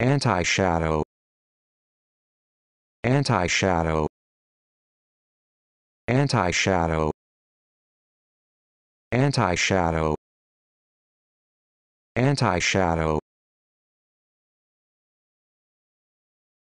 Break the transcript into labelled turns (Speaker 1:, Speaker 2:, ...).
Speaker 1: Anti-shadow Anti-shadow Anti-shadow Anti-shadow Anti-shadow